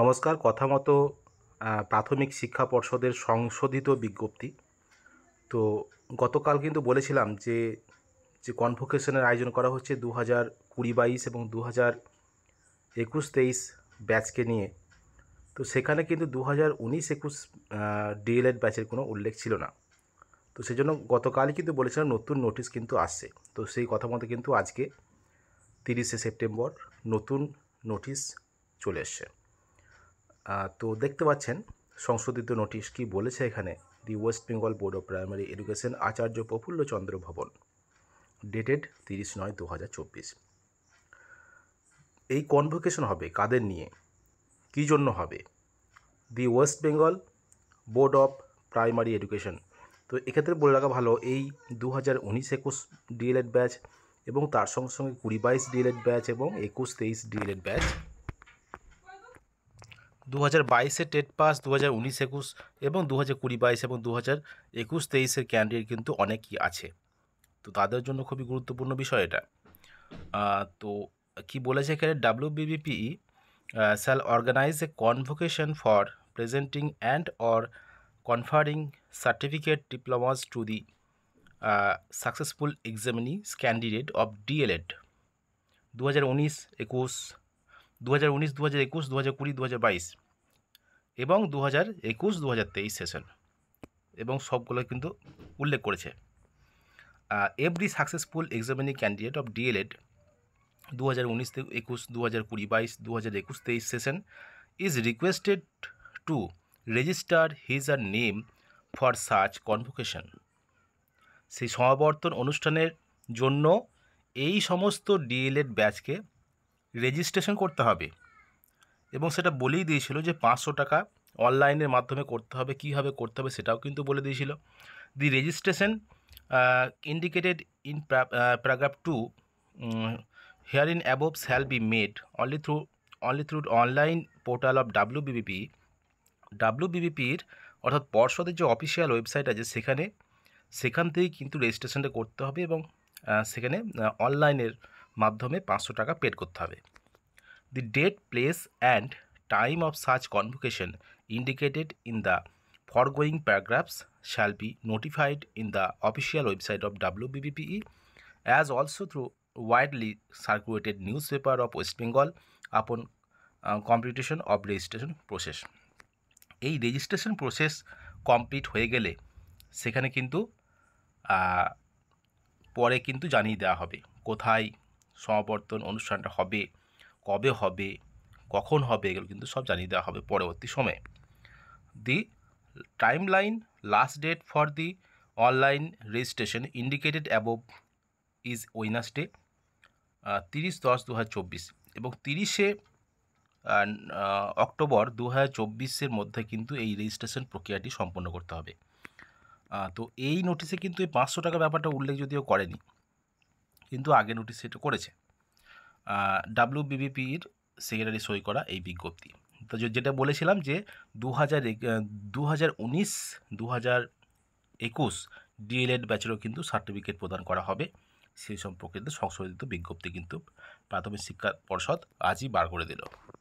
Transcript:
নমস্কার কথা মতো প্রাথমিক শিক্ষা পর্ষদের সংশোধিত বিজ্ঞপ্তি তো গতকাল কিন্তু বলেছিলাম যে যে কনভোকেশনের আয়োজন করা হচ্ছে দু হাজার কুড়ি বাইশ এবং দু হাজার একুশ তেইশ ব্যাচকে নিয়ে তো সেখানে কিন্তু দু হাজার উনিশ একুশ ডিএলএড ব্যাচের কোনো উল্লেখ ছিল না তো সেজন্য গতকালই কিন্তু বলেছিলাম নতুন নোটিশ কিন্তু আসছে তো সেই কথা মতো কিন্তু আজকে তিরিশে সেপ্টেম্বর নতুন নোটিশ চলে এসছে তো দেখতে পাচ্ছেন সংশোধিত নোটিশ কি বলেছে এখানে the West Bengal Board of Primary Education Acharya Prafulla Chandra Bhavan dated তিরিশ নয় দু হাজার চব্বিশ এই কনভোকেশন হবে কাদের নিয়ে কী জন্য হবে the West Bengal Board of Primary Education তো এক্ষেত্রে বলে রাখা ভালো এই দু হাজার উনিশ একুশ ডিএলএড ব্যাচ এবং তার সঙ্গে সঙ্গে কুড়ি বাইশ ডিএলএড ব্যাচ এবং একুশ তেইশ ডিএলএড ব্যাচ দু হাজার বাইশে টেট পাস দু হাজার উনিশ একুশ এবং দু হাজার কুড়ি বাইশ এবং দু হাজার একুশ তেইশের ক্যান্ডিডেট কিন্তু অনেকই আছে তো তাদের জন্য খুবই গুরুত্বপূর্ণ বিষয় এটা তো কি বলেছে এখানে W BBPE shall organise a convocation for presenting and or conferring certificate diplomas to the successful examinees candidate of DElEd দু হাজার উনিশ একুশ দু হাজার উনিশ দু হাজার একুশ দু হাজার কুড়ি দু হাজার বাইশ এবং দু হাজার একুশ দু হাজার তেইশ সেশন এবং সবগুলো কিন্তু উল্লেখ করেছে every successful examinee candidate of DElEd দু হাজার উনিশ থেকে একুশ দু হাজার কুড়ি বাইশ দু হাজার একুশ তেইশ session is requested to register his her name for সার্চ কনভোকেশন সেই সমাবর্তন অনুষ্ঠানের জন্য এই সমস্ত ডিএলএড ব্যাচকে রেজিস্ট্রেশন করতে হবে এবং সেটা বলেই দিয়েছিল যে পাঁচশো টাকা অনলাইনের মাধ্যমে করতে হবে কীভাবে করতে হবে সেটাও কিন্তু বলে দিয়েছিল the registration indicated in paragraph two herein above shall be made only through only through online portal of W BBP W বিবিপির অর্থাৎ পর্ষদের যে অফিসিয়াল ওয়েবসাইট আছে সেখানে সেখান থেকেই কিন্তু রেজিস্ট্রেশনটা করতে হবে এবং সেখানে অনলাইনের মাধ্যমে পাঁচশো টাকা পেড করতে হবে the date place and time of such convocation indicated in the foregoing paragraphs shall be notified in the official website of BBPE as also through widely circulated news paper of West Bengal upon completion of registration process এই registration process complete হয়ে গেলে সেখানে কিন্তু পরে কিন্তু জানিয়ে দেওয়া হবে কোথায় সমাবর্তন অনুষ্ঠানটা হবে কবে হবে কখন হবে এগুলো কিন্তু সব জানিয়ে দেওয়া হবে পরবর্তী সময়ে the time line last date for the online registration indicated above is Wednesday তিরিশ দশ দু এবং তিরিশে অক্টোবর দু হাজার মধ্যে কিন্তু এই রেজিস্ট্রেশন প্রক্রিয়াটি সম্পন্ন করতে হবে তো এই নোটিশে কিন্তু এই পাঁচশো টাকা ব্যাপারটা উল্লেখ যদিও করেনি কিন্তু আগে নোটিশ সেটা করেছে ডাব্লিউবিবিপির সেক্রেটারি সই করা এই বিজ্ঞপ্তি তো যেটা বলেছিলাম যে দু হাজার দু হাজার উনিশ দু হাজার একুশ ডিএলএড ব্যাচেরও কিন্তু সার্টিফিকেট প্রদান করা হবে সেই সম্পর্কিত সংশোধিত বিজ্ঞপ্তি কিন্তু প্রাথমিক শিক্ষা পর্ষদ আজই বার করে দিল